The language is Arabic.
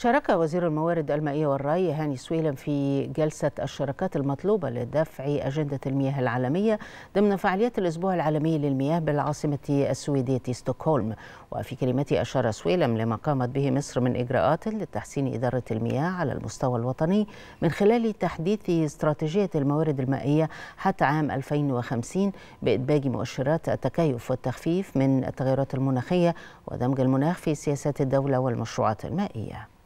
شارك وزير الموارد المائية والري هاني سويلم في جلسة الشراكات المطلوبة لدفع أجندة المياه العالمية ضمن فعاليات الأسبوع العالمي للمياه بالعاصمة السويدية ستوكهولم وفي كلمته أشار سويلم لما قامت به مصر من إجراءات لتحسين إدارة المياه على المستوى الوطني من خلال تحديث استراتيجية الموارد المائية حتى عام 2050 بإدباج مؤشرات التكيف والتخفيف من التغيرات المناخية ودمج المناخ في سياسات الدولة والمشروعات المائية